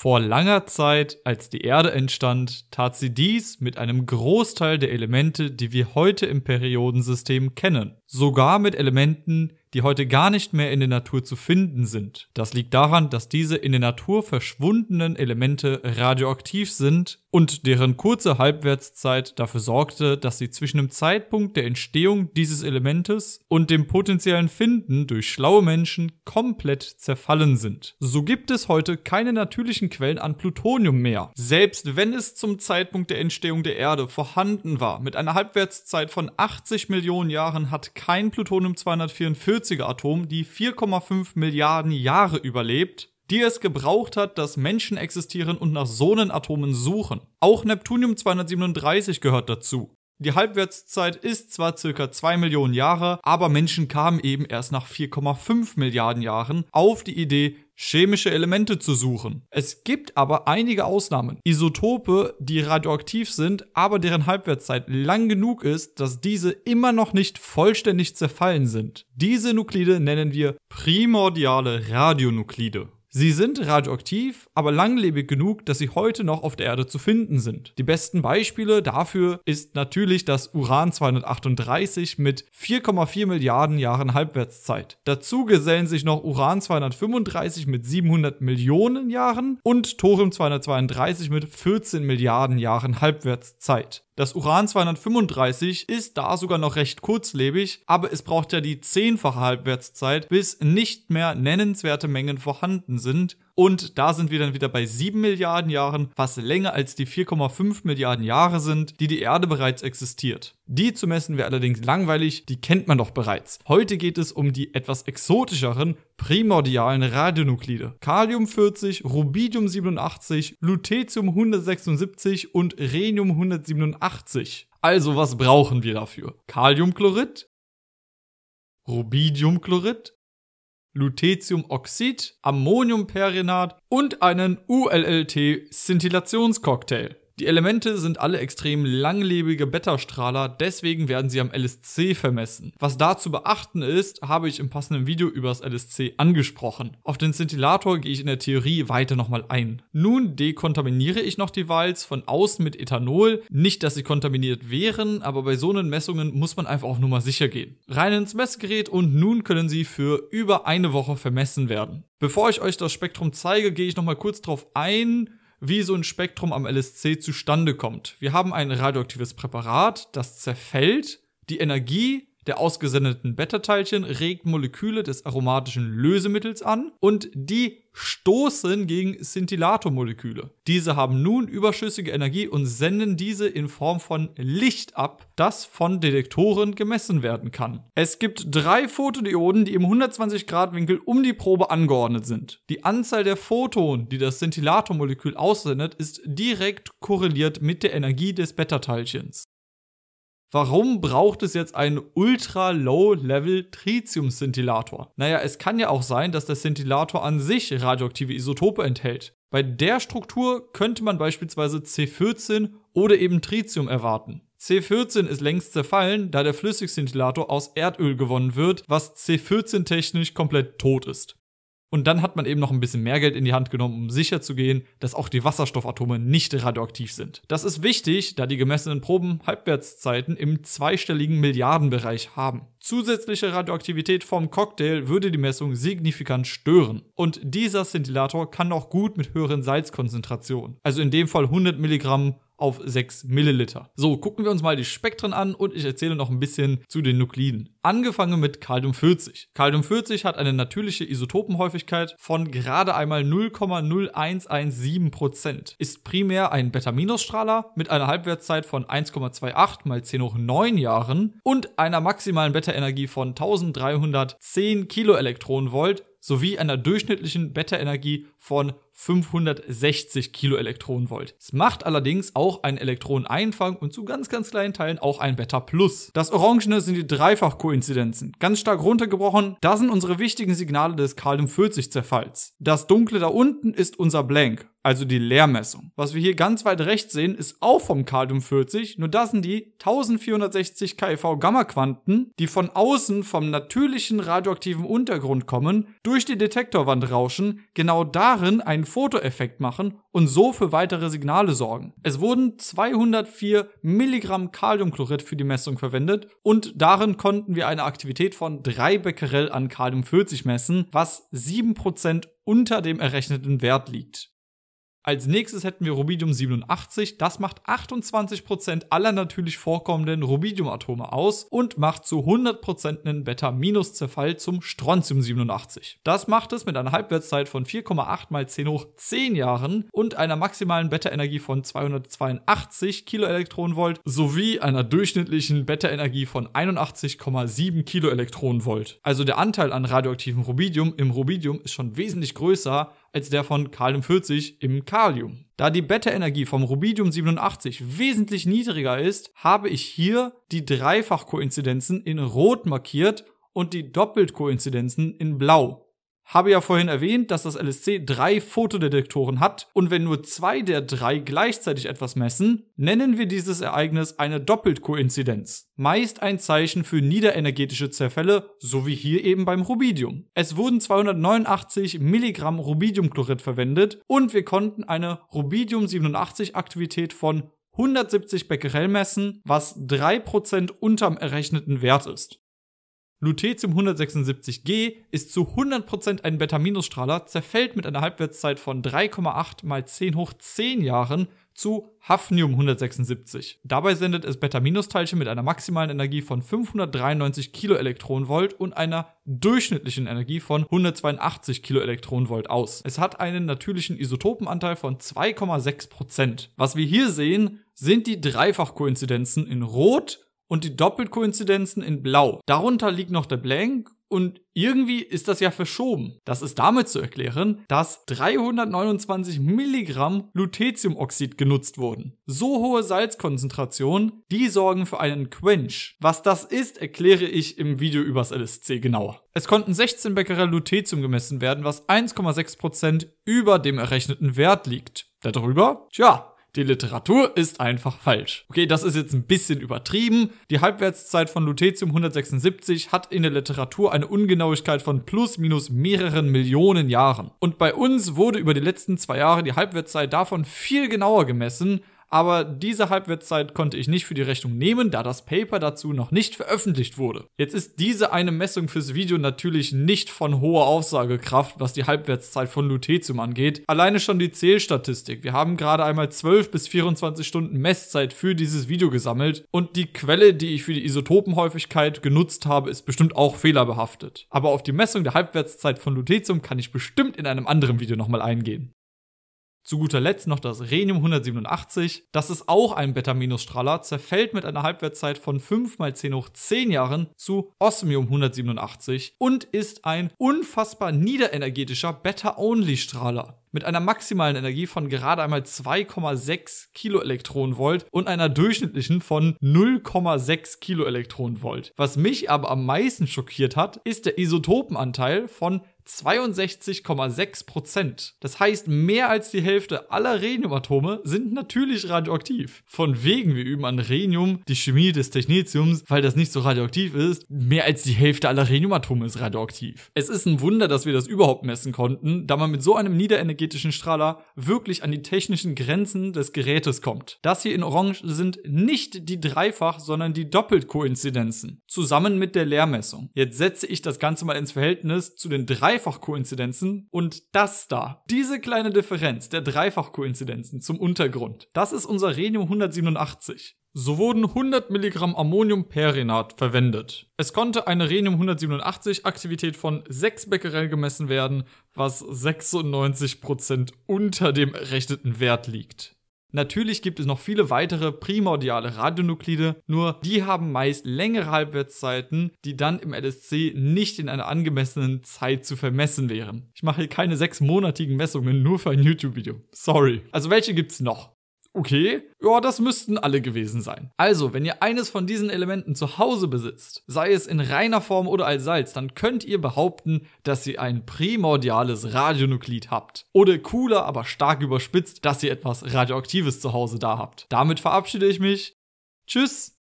Vor langer Zeit, als die Erde entstand, tat sie dies mit einem Großteil der Elemente, die wir heute im Periodensystem kennen sogar mit Elementen, die heute gar nicht mehr in der Natur zu finden sind. Das liegt daran, dass diese in der Natur verschwundenen Elemente radioaktiv sind und deren kurze Halbwertszeit dafür sorgte, dass sie zwischen dem Zeitpunkt der Entstehung dieses Elementes und dem potenziellen Finden durch schlaue Menschen komplett zerfallen sind. So gibt es heute keine natürlichen Quellen an Plutonium mehr. Selbst wenn es zum Zeitpunkt der Entstehung der Erde vorhanden war, mit einer Halbwertszeit von 80 Millionen Jahren hat kein Plutonium-244-Atom die 4,5 Milliarden Jahre überlebt, die es gebraucht hat, dass Menschen existieren und nach Sonnenatomen suchen. Auch Neptunium 237 gehört dazu. Die Halbwertszeit ist zwar circa 2 Millionen Jahre, aber Menschen kamen eben erst nach 4,5 Milliarden Jahren auf die Idee, chemische Elemente zu suchen. Es gibt aber einige Ausnahmen. Isotope, die radioaktiv sind, aber deren Halbwertszeit lang genug ist, dass diese immer noch nicht vollständig zerfallen sind. Diese Nuklide nennen wir primordiale Radionuklide. Sie sind radioaktiv, aber langlebig genug, dass sie heute noch auf der Erde zu finden sind. Die besten Beispiele dafür ist natürlich das Uran 238 mit 4,4 Milliarden Jahren Halbwertszeit. Dazu gesellen sich noch Uran 235 mit 700 Millionen Jahren und Thorium 232 mit 14 Milliarden Jahren Halbwertszeit. Das Uran-235 ist da sogar noch recht kurzlebig, aber es braucht ja die zehnfache Halbwertszeit, bis nicht mehr nennenswerte Mengen vorhanden sind und da sind wir dann wieder bei 7 Milliarden Jahren, was länger als die 4,5 Milliarden Jahre sind, die die Erde bereits existiert. Die zu messen wäre allerdings langweilig, die kennt man doch bereits. Heute geht es um die etwas exotischeren primordialen Radionuklide. Kalium 40, Rubidium 87, Lutetium 176 und Rhenium 187. Also was brauchen wir dafür? Kaliumchlorid, Rubidiumchlorid, Lutetiumoxid, Ammoniumperenat und einen ullt sintillationscocktail die Elemente sind alle extrem langlebige Beta-Strahler, deswegen werden sie am LSC vermessen. Was da zu beachten ist, habe ich im passenden Video über das LSC angesprochen. Auf den Scintillator gehe ich in der Theorie weiter nochmal ein. Nun dekontaminiere ich noch die Vials von außen mit Ethanol. Nicht, dass sie kontaminiert wären, aber bei so einen Messungen muss man einfach auch Nummer sicher gehen. Rein ins Messgerät und nun können sie für über eine Woche vermessen werden. Bevor ich euch das Spektrum zeige, gehe ich nochmal kurz drauf ein, wie so ein Spektrum am LSC zustande kommt. Wir haben ein radioaktives Präparat, das zerfällt, die Energie der ausgesendeten Beta-Teilchen regt Moleküle des aromatischen Lösemittels an und die stoßen gegen Scintillator-Moleküle. Diese haben nun überschüssige Energie und senden diese in Form von Licht ab, das von Detektoren gemessen werden kann. Es gibt drei Photodioden, die im 120 Grad Winkel um die Probe angeordnet sind. Die Anzahl der Photonen, die das Scintillator-Molekül aussendet, ist direkt korreliert mit der Energie des Beta-Teilchens. Warum braucht es jetzt einen Ultra-Low-Level-Tritium-Scintillator? Naja, es kann ja auch sein, dass der Scintillator an sich radioaktive Isotope enthält. Bei der Struktur könnte man beispielsweise C14 oder eben Tritium erwarten. C14 ist längst zerfallen, da der Flüssigscintillator aus Erdöl gewonnen wird, was C14 technisch komplett tot ist. Und dann hat man eben noch ein bisschen mehr Geld in die Hand genommen, um sicherzugehen, dass auch die Wasserstoffatome nicht radioaktiv sind. Das ist wichtig, da die gemessenen Proben Halbwertszeiten im zweistelligen Milliardenbereich haben. Zusätzliche Radioaktivität vom Cocktail würde die Messung signifikant stören. Und dieser Scintillator kann auch gut mit höheren Salzkonzentrationen, also in dem Fall 100 Milligramm auf 6 Milliliter. So, gucken wir uns mal die Spektren an und ich erzähle noch ein bisschen zu den Nukliden. Angefangen mit Calcium 40. Calcium 40 hat eine natürliche Isotopenhäufigkeit von gerade einmal 0,0117%, ist primär ein Beta-Minus-Strahler mit einer Halbwertszeit von 1,28 mal 10 hoch 9 Jahren und einer maximalen Beta-Energie von 1310 Kiloelektronenvolt sowie einer durchschnittlichen Beta-Energie von 560 Kiloelektronenvolt. Es macht allerdings auch einen Elektroneneinfang und zu ganz, ganz kleinen Teilen auch ein Beta Plus. Das Orangene sind die Dreifachkoinzidenzen. Ganz stark runtergebrochen, da sind unsere wichtigen Signale des Kalium-40-Zerfalls. Das Dunkle da unten ist unser Blank also die Leermessung. Was wir hier ganz weit rechts sehen, ist auch vom Kalium 40, nur das sind die 1460 keV Gamma Quanten, die von außen vom natürlichen radioaktiven Untergrund kommen, durch die Detektorwand rauschen, genau darin einen Fotoeffekt machen und so für weitere Signale sorgen. Es wurden 204 Milligramm Kaliumchlorid für die Messung verwendet und darin konnten wir eine Aktivität von 3 Becquerel an Kalium 40 messen, was 7% unter dem errechneten Wert liegt. Als nächstes hätten wir Rubidium 87. Das macht 28% aller natürlich vorkommenden Rubidiumatome aus und macht zu 100% einen beta zerfall zum Strontium 87. Das macht es mit einer Halbwertszeit von 4,8 mal 10 hoch 10 Jahren und einer maximalen Beta-Energie von 282 Kiloelektronenvolt sowie einer durchschnittlichen Beta-Energie von 81,7 Kiloelektronenvolt. Also der Anteil an radioaktivem Rubidium im Rubidium ist schon wesentlich größer als der von Kalium 40 im Kalium. Da die Beta-Energie vom Rubidium 87 wesentlich niedriger ist, habe ich hier die Dreifachkoinzidenzen in Rot markiert und die Doppeltkoinzidenzen in Blau. Habe ja vorhin erwähnt, dass das LSC drei Fotodetektoren hat und wenn nur zwei der drei gleichzeitig etwas messen, nennen wir dieses Ereignis eine Doppeltkoinzidenz. Meist ein Zeichen für niederenergetische Zerfälle, so wie hier eben beim Rubidium. Es wurden 289 Milligramm Rubidiumchlorid verwendet und wir konnten eine Rubidium-87-Aktivität von 170 Becquerel messen, was 3% unterm errechneten Wert ist. Lutetium 176G ist zu 100% ein Beta-Minus-Strahler, zerfällt mit einer Halbwertszeit von 3,8 mal 10 hoch 10 Jahren zu Hafnium 176. Dabei sendet es Beta-Minus-Teilchen mit einer maximalen Energie von 593 Kiloelektronenvolt und einer durchschnittlichen Energie von 182 Kiloelektronenvolt aus. Es hat einen natürlichen Isotopenanteil von 2,6%. Was wir hier sehen, sind die Dreifachkoinzidenzen in Rot, und die Doppelkoinzidenzen in blau. Darunter liegt noch der Blank und irgendwie ist das ja verschoben. Das ist damit zu erklären, dass 329 Milligramm Lutetiumoxid genutzt wurden. So hohe Salzkonzentrationen, die sorgen für einen Quench. Was das ist, erkläre ich im Video übers LSC genauer. Es konnten 16 Becquerel Lutetium gemessen werden, was 1,6% über dem errechneten Wert liegt. Darüber? Tja, die Literatur ist einfach falsch. Okay, das ist jetzt ein bisschen übertrieben. Die Halbwertszeit von Lutetium 176 hat in der Literatur eine Ungenauigkeit von plus minus mehreren Millionen Jahren. Und bei uns wurde über die letzten zwei Jahre die Halbwertszeit davon viel genauer gemessen aber diese Halbwertszeit konnte ich nicht für die Rechnung nehmen, da das Paper dazu noch nicht veröffentlicht wurde. Jetzt ist diese eine Messung fürs Video natürlich nicht von hoher Aussagekraft, was die Halbwertszeit von Lutetium angeht. Alleine schon die Zählstatistik. Wir haben gerade einmal 12 bis 24 Stunden Messzeit für dieses Video gesammelt und die Quelle, die ich für die Isotopenhäufigkeit genutzt habe, ist bestimmt auch fehlerbehaftet. Aber auf die Messung der Halbwertszeit von Lutetium kann ich bestimmt in einem anderen Video nochmal eingehen. Zu guter Letzt noch das Rhenium 187. Das ist auch ein beta strahler zerfällt mit einer Halbwertszeit von 5 mal 10 hoch 10 Jahren zu Osmium 187 und ist ein unfassbar niederenergetischer Beta-Only-Strahler mit einer maximalen Energie von gerade einmal 2,6 Kiloelektronenvolt und einer durchschnittlichen von 0,6 Kiloelektronenvolt. Was mich aber am meisten schockiert hat, ist der Isotopenanteil von 62,6 Prozent. Das heißt, mehr als die Hälfte aller Rheniumatome sind natürlich radioaktiv. Von wegen, wir üben an Rhenium die Chemie des Technetiums, weil das nicht so radioaktiv ist. Mehr als die Hälfte aller Rheniumatome ist radioaktiv. Es ist ein Wunder, dass wir das überhaupt messen konnten, da man mit so einem niederenergetischen Strahler wirklich an die technischen Grenzen des Gerätes kommt. Das hier in Orange sind nicht die Dreifach, sondern die Doppelkoinzidenzen. Zusammen mit der Leermessung. Jetzt setze ich das Ganze mal ins Verhältnis zu den Dreifach Dreifachkoinzidenzen und das da. Diese kleine Differenz der Dreifachkoinzidenzen zum Untergrund, das ist unser Rhenium 187. So wurden 100 Milligramm Ammoniumperenat verwendet. Es konnte eine Rhenium-187-Aktivität von 6 Becquerel gemessen werden, was 96% unter dem errechneten Wert liegt. Natürlich gibt es noch viele weitere primordiale Radionuklide, nur die haben meist längere Halbwertszeiten, die dann im LSC nicht in einer angemessenen Zeit zu vermessen wären. Ich mache hier keine sechsmonatigen Messungen nur für ein YouTube-Video. Sorry. Also welche gibt's noch? Okay, ja, das müssten alle gewesen sein. Also, wenn ihr eines von diesen Elementen zu Hause besitzt, sei es in reiner Form oder als Salz, dann könnt ihr behaupten, dass ihr ein primordiales Radionuklid habt. Oder cooler, aber stark überspitzt, dass ihr etwas Radioaktives zu Hause da habt. Damit verabschiede ich mich. Tschüss!